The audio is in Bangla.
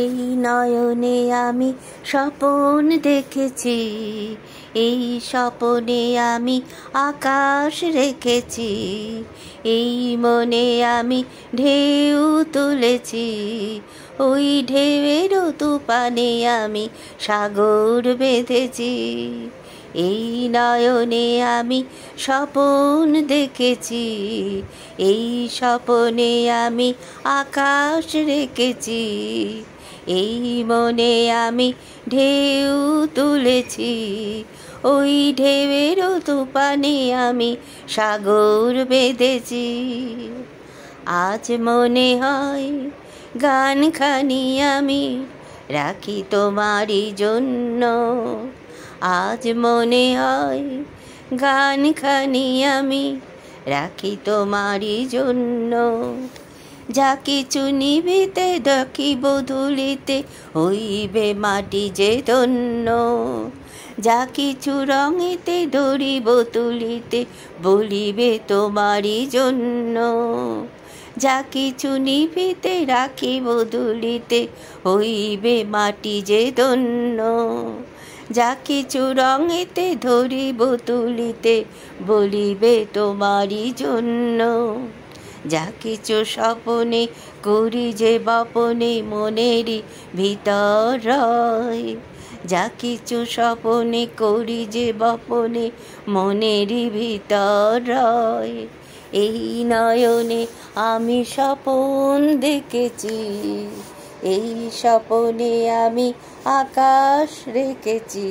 এই নয়নে আমি স্বপন দেখেছি এই স্বপনে আমি আকাশ রেখেছি এই মনে আমি ঢেউ তুলেছি ওই ঢেউয়ের তুপানে আমি সাগর বেঁধেছি এই নয়নে আমি স্বপন দেখেছি এই স্বপনে আমি আকাশ রেখেছি এই মনে আমি ঢেউ তুলেছি ওই ঢেউয়ের তুপানে আমি সাগর বেঁধেছি আজ মনে হয় গান খানি আমি রাখি তোমারই জন্য আজ মনে হয় গান খানি আমি রাখি তোমারই জন্য যা কিছু নিবিতে দেখি বধুলিতে হইবে মাটি যে ধন্য যা কিছু রঙেতে ধরিব তুলিতে বলিবে তোমারই জন্য যা কিছু নিভিতে রাখিব ধুলিতে হইবে মাটি যে ধন্য যা কিছু রঙেতে ধরিব তুলিতে বলিবে তোমারই জন্য যা কিছু স্বপনে করি যে বাপনে মনেরই ভিতর যা কিছু স্বপনে করি যে বাপনে মনেরই ভিতর এই নয়নে আমি স্বপন দেখেছি এই স্বপনে আমি আকাশ রেখেছি